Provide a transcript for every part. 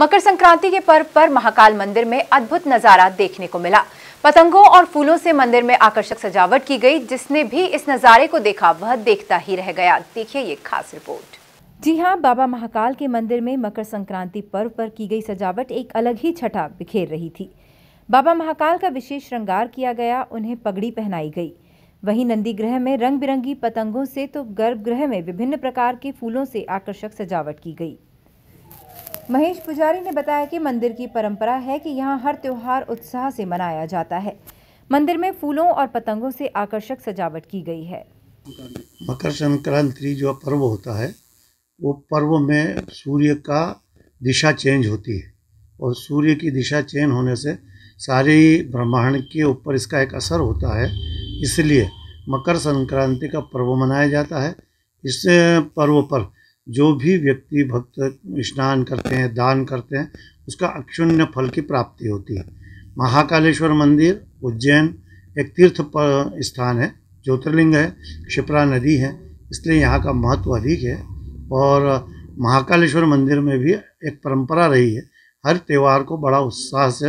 मकर संक्रांति के पर्व पर महाकाल मंदिर में अद्भुत नजारा देखने को मिला पतंगों और फूलों से मंदिर में आकर्षक सजावट की गई जिसने भी इस नज़ारे को देखा वह देखता ही रह गया देखिए ये खास रिपोर्ट जी हाँ बाबा महाकाल के मंदिर में मकर संक्रांति पर्व पर की गई सजावट एक अलग ही छठा बिखेर रही थी बाबा महाकाल का विशेष श्रृंगार किया गया उन्हें पगड़ी पहनाई गई वहीं नंदी ग्रह में रंग बिरंगी पतंगों से तो गर्भगृह में विभिन्न प्रकार के फूलों से आकर्षक सजावट की गई महेश पुजारी ने बताया कि मंदिर की परंपरा है कि यहाँ हर त्यौहार उत्साह से मनाया जाता है मंदिर में फूलों और पतंगों से आकर्षक सजावट की गई है मकर संक्रांति जो पर्व होता है वो पर्व में सूर्य का दिशा चेंज होती है और सूर्य की दिशा चेंज होने से सारे ब्रह्मांड के ऊपर इसका एक असर होता है इसलिए मकर संक्रांति का पर्व मनाया जाता है इस पर्व पर जो भी व्यक्ति भक्त स्नान करते हैं दान करते हैं उसका अक्षुण्य फल की प्राप्ति होती है महाकालेश्वर मंदिर उज्जैन एक तीर्थ स्थान है ज्योतिर्लिंग है क्षिप्रा नदी है इसलिए यहाँ का महत्व अधिक है और महाकालेश्वर मंदिर में भी एक परंपरा रही है हर त्यौहार को बड़ा उत्साह से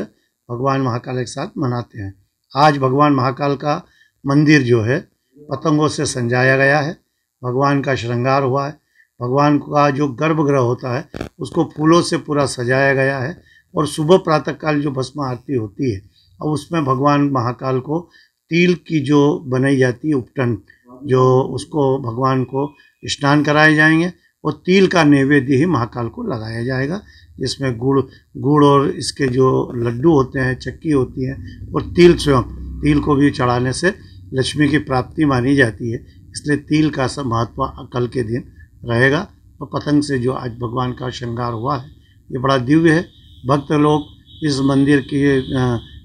भगवान महाकाल के साथ मनाते हैं आज भगवान महाकाल का मंदिर जो है पतंगों से संजाया गया है भगवान का श्रृंगार हुआ है भगवान का जो गर्भगृह होता है उसको फूलों से पूरा सजाया गया है और सुबह प्रातःकाल जो भस्म आरती होती है अब उसमें भगवान महाकाल को तिल की जो बनाई जाती है उपटन जो उसको भगवान को स्नान कराए जाएंगे और तिल का नैवेद्य ही महाकाल को लगाया जाएगा जिसमें गुड़ गुड़ और इसके जो लड्डू होते हैं चक्की होती है और तिल स्वयं तिल को भी चढ़ाने से लक्ष्मी की प्राप्ति मानी जाती है इसलिए तिल का सब महत्व कल के दिन रहेगा और तो पतंग से जो आज भगवान का श्रृंगार हुआ है ये बड़ा दिव्य है भक्त लोग इस मंदिर की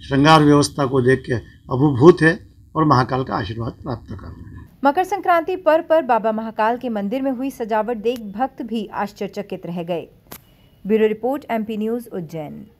श्रृंगार व्यवस्था को देख के अभिभूत है और महाकाल का आशीर्वाद प्राप्त कर रहे हैं मकर संक्रांति पर्व पर बाबा महाकाल के मंदिर में हुई सजावट देख भक्त भी आश्चर्यचकित रह गए bureau report MP news Ujjain